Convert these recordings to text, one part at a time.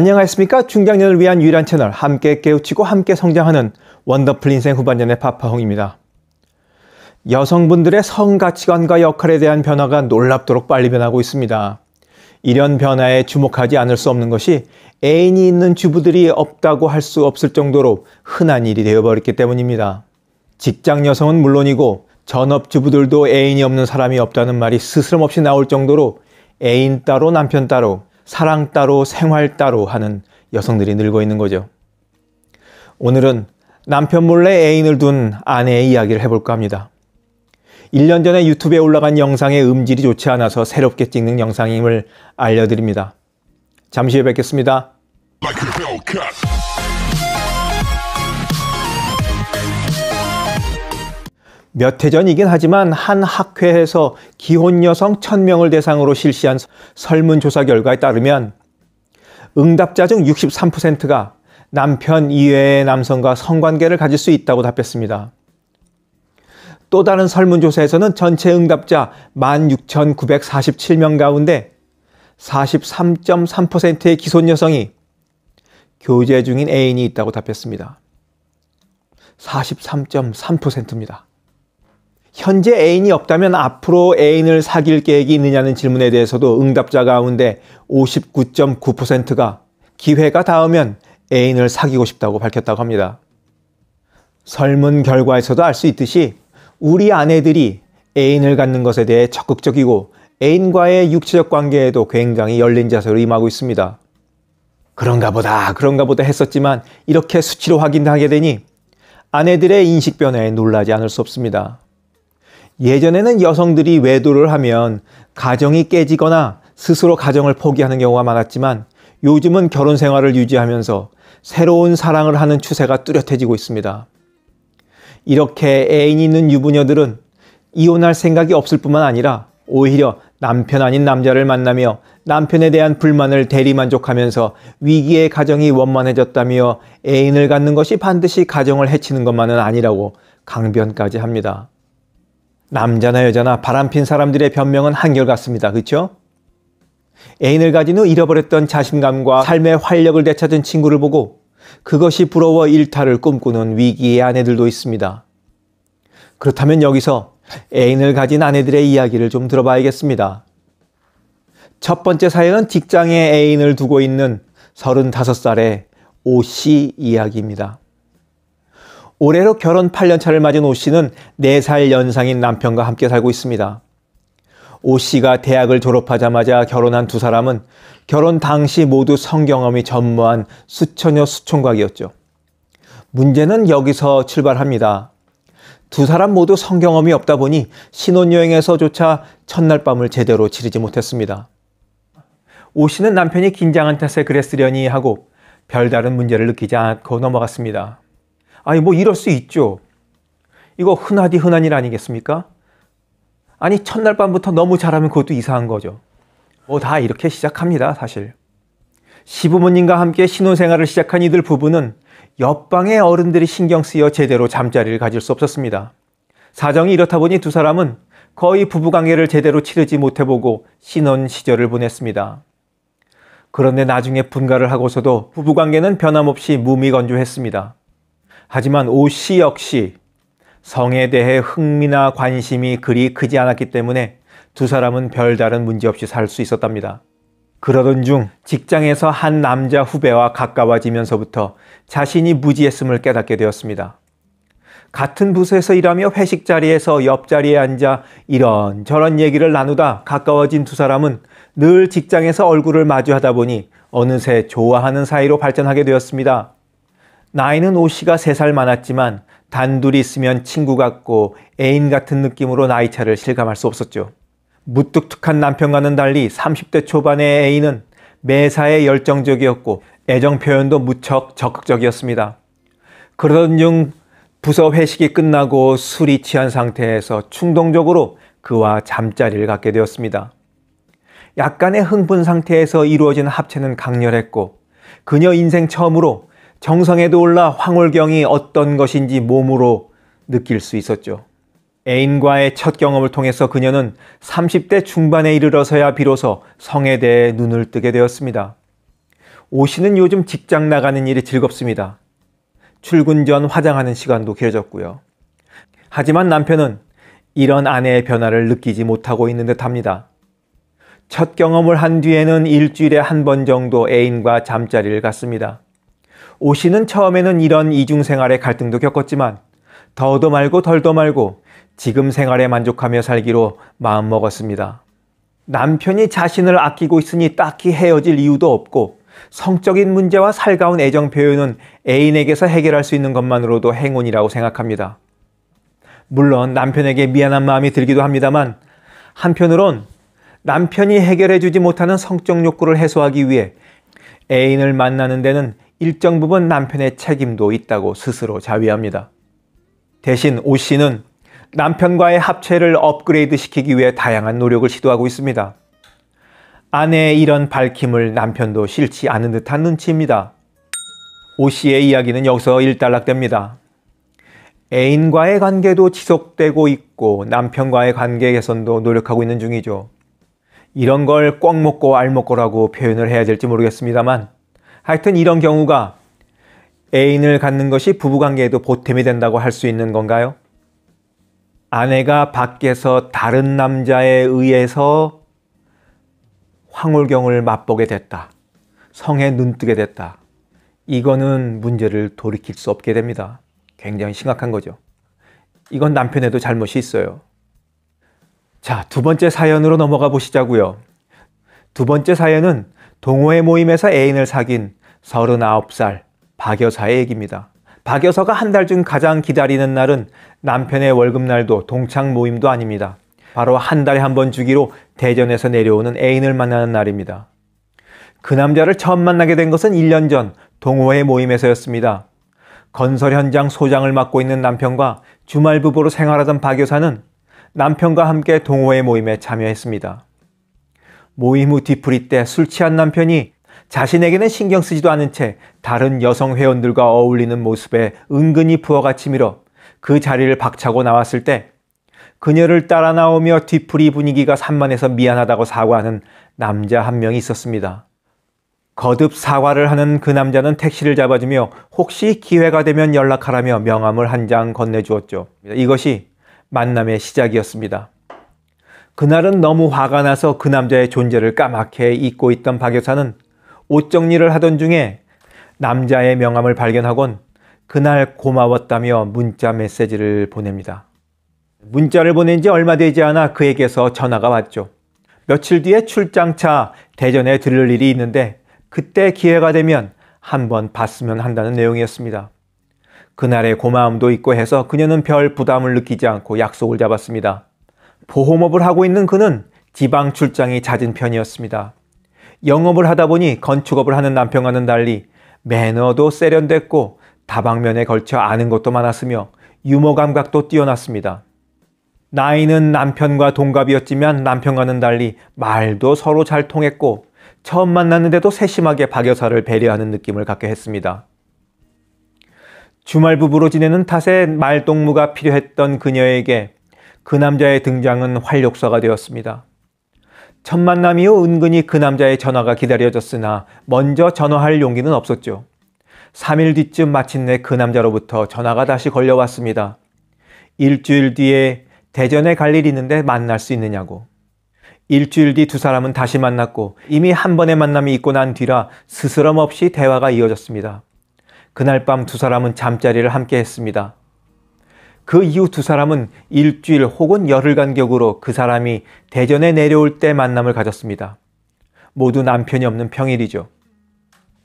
안녕하십니까? 중장년을 위한 유일한 채널 함께 깨우치고 함께 성장하는 원더풀 인생 후반년의 파파홍입니다. 여성분들의 성 가치관과 역할에 대한 변화가 놀랍도록 빨리 변하고 있습니다. 이런 변화에 주목하지 않을 수 없는 것이 애인이 있는 주부들이 없다고 할 수 없을 정도로 흔한 일이 되어버렸기 때문입니다. 직장 여성은 물론이고 전업 주부들도 애인이 없는 사람이 없다는 말이 스스럼없이 나올 정도로 애인 따로 남편 따로 사랑 따로 생활 따로 하는 여성들이 늘고 있는 거죠. 오늘은 남편 몰래 애인을 둔 아내의 이야기를 해볼까 합니다. 1년 전에 유튜브에 올라간 영상의 음질이 좋지 않아서 새롭게 찍는 영상임을 알려드립니다. 잠시 후에 뵙겠습니다. 몇해 전이긴 하지만 한 학회에서 기혼 여성 1000명을 대상으로 실시한 설문조사 결과에 따르면 응답자 중 63%가 남편 이외의 남성과 성관계를 가질 수 있다고 답했습니다. 또 다른 설문조사에서는 전체 응답자 16,947명 가운데 43.3%의 기혼 여성이 교제 중인 애인이 있다고 답했습니다. 43.3%입니다. 현재 애인이 없다면 앞으로 애인을 사귈 계획이 있느냐는 질문에 대해서도 응답자 가운데 59.9%가 기회가 닿으면 애인을 사귀고 싶다고 밝혔다고 합니다. 설문 결과에서도 알 수 있듯이 우리 아내들이 애인을 갖는 것에 대해 적극적이고 애인과의 육체적 관계에도 굉장히 열린 자세로 임하고 있습니다. 그런가 보다, 그런가 보다 했었지만 이렇게 수치로 확인하게 되니 아내들의 인식 변화에 놀라지 않을 수 없습니다. 예전에는 여성들이 외도를 하면 가정이 깨지거나 스스로 가정을 포기하는 경우가 많았지만 요즘은 결혼 생활을 유지하면서 새로운 사랑을 하는 추세가 뚜렷해지고 있습니다. 이렇게 애인이 있는 유부녀들은 이혼할 생각이 없을 뿐만 아니라 오히려 남편 아닌 남자를 만나며 남편에 대한 불만을 대리만족하면서 위기의 가정이 원만해졌다며 애인을 갖는 것이 반드시 가정을 해치는 것만은 아니라고 강변까지 합니다. 남자나 여자나 바람핀 사람들의 변명은 한결같습니다. 그렇죠? 애인을 가진 후 잃어버렸던 자신감과 삶의 활력을 되찾은 친구를 보고 그것이 부러워 일탈을 꿈꾸는 위기의 아내들도 있습니다. 그렇다면 여기서 애인을 가진 아내들의 이야기를 좀 들어봐야겠습니다. 첫 번째 사연은 직장에 애인을 두고 있는 35살의 오씨 이야기입니다. 올해로 결혼 8년 차를 맞은 오 씨는 4살 연상인 남편과 함께 살고 있습니다. 오 씨가 대학을 졸업하자마자 결혼한 두 사람은 결혼 당시 모두 성경험이 전무한 수처녀 수총각이었죠. 문제는 여기서 출발합니다. 두 사람 모두 성경험이 없다 보니 신혼여행에서조차 첫날 밤을 제대로 지르지 못했습니다. 오 씨는 남편이 긴장한 탓에 그랬으려니 하고 별다른 문제를 느끼지 않고 넘어갔습니다. 아니, 뭐 이럴 수 있죠. 이거 흔하디 흔한 일 아니겠습니까? 아니, 첫날 밤부터 너무 잘하면 그것도 이상한 거죠. 뭐 다 이렇게 시작합니다, 사실. 시부모님과 함께 신혼생활을 시작한 이들 부부는 옆방의 어른들이 신경 쓰여 제대로 잠자리를 가질 수 없었습니다. 사정이 이렇다 보니 두 사람은 거의 부부관계를 제대로 치르지 못해보고 신혼 시절을 보냈습니다. 그런데 나중에 분가를 하고서도 부부관계는 변함없이 무미건조했습니다. 하지만 오씨 역시 성에 대해 흥미나 관심이 그리 크지 않았기 때문에 두 사람은 별다른 문제 없이 살 수 있었답니다. 그러던 중 직장에서 한 남자 후배와 가까워지면서부터 자신이 무지했음을 깨닫게 되었습니다. 같은 부서에서 일하며 회식 자리에서 옆자리에 앉아 이런저런 얘기를 나누다 가까워진 두 사람은 늘 직장에서 얼굴을 마주하다 보니 어느새 좋아하는 사이로 발전하게 되었습니다. 나이는 오씨가 3살 많았지만 단둘이 있으면 친구 같고 애인 같은 느낌으로 나이차를 실감할 수 없었죠. 무뚝뚝한 남편과는 달리 30대 초반의 애인은 매사에 열정적이었고 애정 표현도 무척 적극적이었습니다. 그러던 중 부서 회식이 끝나고 술이 취한 상태에서 충동적으로 그와 잠자리를 갖게 되었습니다. 약간의 흥분 상태에서 이루어진 합체는 강렬했고 그녀 인생 처음으로 정상에도 올라 황홀경이 어떤 것인지 몸으로 느낄 수 있었죠. 애인과의 첫 경험을 통해서 그녀는 30대 중반에 이르러서야 비로소 성에 대해 눈을 뜨게 되었습니다. 오시는 요즘 직장 나가는 일이 즐겁습니다. 출근 전 화장하는 시간도 길어졌고요. 하지만 남편은 이런 아내의 변화를 느끼지 못하고 있는 듯 합니다. 첫 경험을 한 뒤에는 일주일에 한 번 정도 애인과 잠자리를 갖습니다. 오 씨는 처음에는 이런 이중 생활의 갈등도 겪었지만 더도 말고 덜도 말고 지금 생활에 만족하며 살기로 마음먹었습니다. 남편이 자신을 아끼고 있으니 딱히 헤어질 이유도 없고 성적인 문제와 살가운 애정 표현은 애인에게서 해결할 수 있는 것만으로도 행운이라고 생각합니다. 물론 남편에게 미안한 마음이 들기도 합니다만 한편으론 남편이 해결해주지 못하는 성적 욕구를 해소하기 위해 애인을 만나는 데는 일정 부분 남편의 책임도 있다고 스스로 자위합니다. 대신 오 씨는 남편과의 합체를 업그레이드 시키기 위해 다양한 노력을 시도하고 있습니다. 아내의 이런 밝힘을 남편도 싫지 않은 듯한 눈치입니다. 오 씨의 이야기는 여기서 일단락됩니다. 애인과의 관계도 지속되고 있고 남편과의 관계 개선도 노력하고 있는 중이죠. 이런 걸 꽉 먹고 알먹고라고 표현을 해야 될지 모르겠습니다만 하여튼 이런 경우가 애인을 갖는 것이 부부관계에도 보탬이 된다고 할 수 있는 건가요? 아내가 밖에서 다른 남자에 의해서 황홀경을 맛보게 됐다. 성에 눈뜨게 됐다. 이거는 문제를 돌이킬 수 없게 됩니다. 굉장히 심각한 거죠. 이건 남편에도 잘못이 있어요. 자, 두 번째 사연으로 넘어가 보시자고요. 두 번째 사연은 동호회 모임에서 애인을 사귄 3 9살 박여사의 얘기입니다. 박여사가 한 달 중 가장 기다리는 날은 남편의 월급날도 동창 모임도 아닙니다. 바로 한 달에 한 번 주기로 대전에서 내려오는 애인을 만나는 날입니다. 그 남자를 처음 만나게 된 것은 1년 전 동호회 모임에서였습니다. 건설 현장 소장을 맡고 있는 남편과 주말 부부로 생활하던 박 여사는 남편과 함께 동호회 모임에 참여했습니다. 모임 후 뒤풀이 때 술 취한 남편이 자신에게는 신경 쓰지도 않은 채 다른 여성 회원들과 어울리는 모습에 은근히 부어가치밀어 그 자리를 박차고 나왔을 때 그녀를 따라 나오며 뒤풀이 분위기가 산만해서 미안하다고 사과하는 남자 한 명이 있었습니다. 거듭 사과를 하는 그 남자는 택시를 잡아주며 혹시 기회가 되면 연락하라며 명함을 한 장 건네주었죠. 이것이 만남의 시작이었습니다. 그날은 너무 화가 나서 그 남자의 존재를 까맣게 잊고 있던 박 여사는 옷 정리를 하던 중에 남자의 명함을 발견하곤 그날 고마웠다며 문자 메시지를 보냅니다. 문자를 보낸 지 얼마 되지 않아 그에게서 전화가 왔죠. 며칠 뒤에 출장차 대전에 들를 일이 있는데 그때 기회가 되면 한번 봤으면 한다는 내용이었습니다. 그날의 고마움도 있고 해서 그녀는 별 부담을 느끼지 않고 약속을 잡았습니다. 보험업을 하고 있는 그는 지방 출장이 잦은 편이었습니다. 영업을 하다 보니 건축업을 하는 남편과는 달리 매너도 세련됐고 다방면에 걸쳐 아는 것도 많았으며 유머 감각도 뛰어났습니다. 나이는 남편과 동갑이었지만 남편과는 달리 말도 서로 잘 통했고 처음 만났는데도 세심하게 박여사를 배려하는 느낌을 갖게 했습니다. 주말 부부로 지내는 탓에 말동무가 필요했던 그녀에게 그 남자의 등장은 활력소가 되었습니다. 첫 만남 이후 은근히 그 남자의 전화가 기다려졌으나 먼저 전화할 용기는 없었죠. 3일 뒤쯤 마침내 그 남자로부터 전화가 다시 걸려왔습니다. 일주일 뒤에 대전에 갈 일이 있는데 만날 수 있느냐고. 일주일 뒤 두 사람은 다시 만났고 이미 한 번의 만남이 있고 난 뒤라 스스럼 없이 대화가 이어졌습니다. 그날 밤 두 사람은 잠자리를 함께 했습니다. 그 이후 두 사람은 일주일 혹은 열흘 간격으로 그 사람이 대전에 내려올 때 만남을 가졌습니다. 모두 남편이 없는 평일이죠.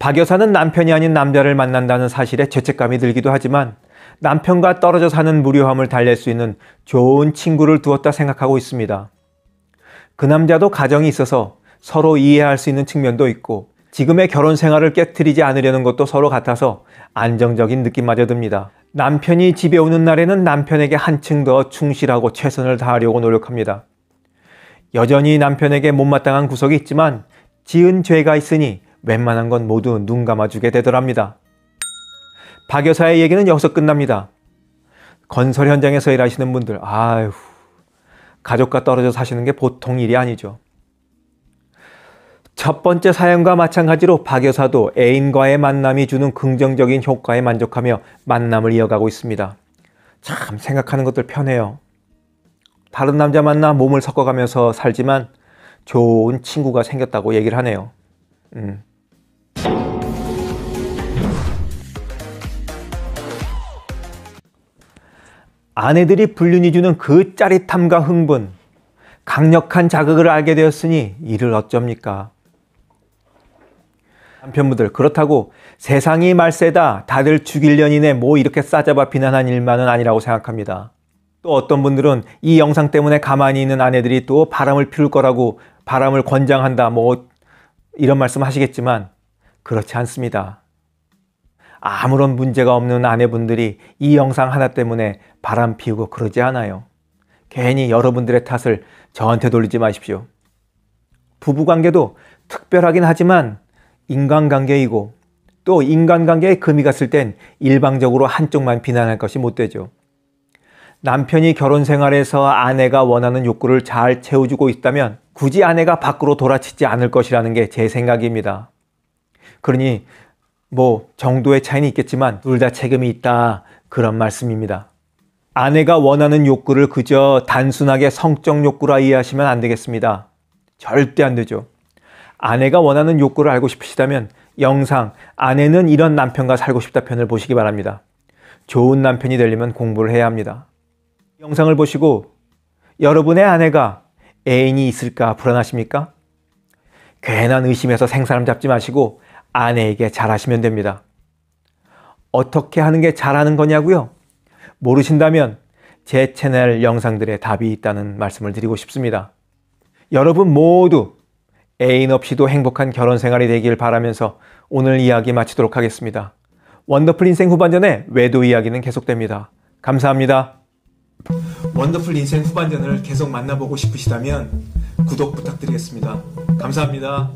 박 여사는 남편이 아닌 남자를 만난다는 사실에 죄책감이 들기도 하지만 남편과 떨어져 사는 무료함을 달랠 수 있는 좋은 친구를 두었다 생각하고 있습니다. 그 남자도 가정이 있어서 서로 이해할 수 있는 측면도 있고 지금의 결혼 생활을 깨뜨리지 않으려는 것도 서로 같아서 안정적인 느낌마저 듭니다. 남편이 집에 오는 날에는 남편에게 한층 더 충실하고 최선을 다하려고 노력합니다. 여전히 남편에게 못마땅한 구석이 있지만 지은 죄가 있으니 웬만한 건 모두 눈 감아주게 되더랍니다. 박 여사의 얘기는 여기서 끝납니다. 건설 현장에서 일하시는 분들, 아휴, 가족과 떨어져 사시는 게 보통 일이 아니죠. 첫 번째 사연과 마찬가지로 박 여사도 애인과의 만남이 주는 긍정적인 효과에 만족하며 만남을 이어가고 있습니다. 참 생각하는 것들 편해요. 다른 남자 만나 몸을 섞어가면서 살지만 좋은 친구가 생겼다고 얘기를 하네요. 음. 아내들이 불륜이 주는 그 짜릿함과 흥분, 강력한 자극을 알게 되었으니 이를 어쩝니까? 남편분들 그렇다고 세상이 말세다 다들 죽일 년이네 뭐 이렇게 싸잡아 비난한 일만은 아니라고 생각합니다. 또 어떤 분들은 이 영상 때문에 가만히 있는 아내들이 또 바람을 피울 거라고 바람을 권장한다 뭐 이런 말씀 하시겠지만 그렇지 않습니다. 아무런 문제가 없는 아내분들이 이 영상 하나 때문에 바람 피우고 그러지 않아요. 괜히 여러분들의 탓을 저한테 돌리지 마십시오. 부부관계도 특별하긴 하지만 인간관계이고 또 인간관계에 금이 갔을 땐 일방적으로 한쪽만 비난할 것이 못 되죠. 남편이 결혼 생활에서 아내가 원하는 욕구를 잘 채워주고 있다면 굳이 아내가 밖으로 돌아치지 않을 것이라는 게 제 생각입니다. 그러니 뭐 정도의 차이는 있겠지만 둘 다 책임이 있다 그런 말씀입니다. 아내가 원하는 욕구를 그저 단순하게 성적 욕구라 이해하시면 안 되겠습니다. 절대 안 되죠. 아내가 원하는 욕구를 알고 싶으시다면 영상 아내는 이런 남편과 살고 싶다 편을 보시기 바랍니다. 좋은 남편이 되려면 공부를 해야 합니다. 영상을 보시고 여러분의 아내가 애인이 있을까 불안하십니까? 괜한 의심에서 생사람 잡지 마시고 아내에게 잘하시면 됩니다. 어떻게 하는 게 잘하는 거냐고요? 모르신다면 제 채널 영상들의 답이 있다는 말씀을 드리고 싶습니다. 여러분 모두 애인 없이도 행복한 결혼 생활이 되길 바라면서 오늘 이야기 마치도록 하겠습니다. 원더풀 인생 후반전에 외도 이야기는 계속됩니다. 감사합니다. 원더풀 인생 후반전을 계속 만나보고 싶으시다면 구독 부탁드리겠습니다. 감사합니다.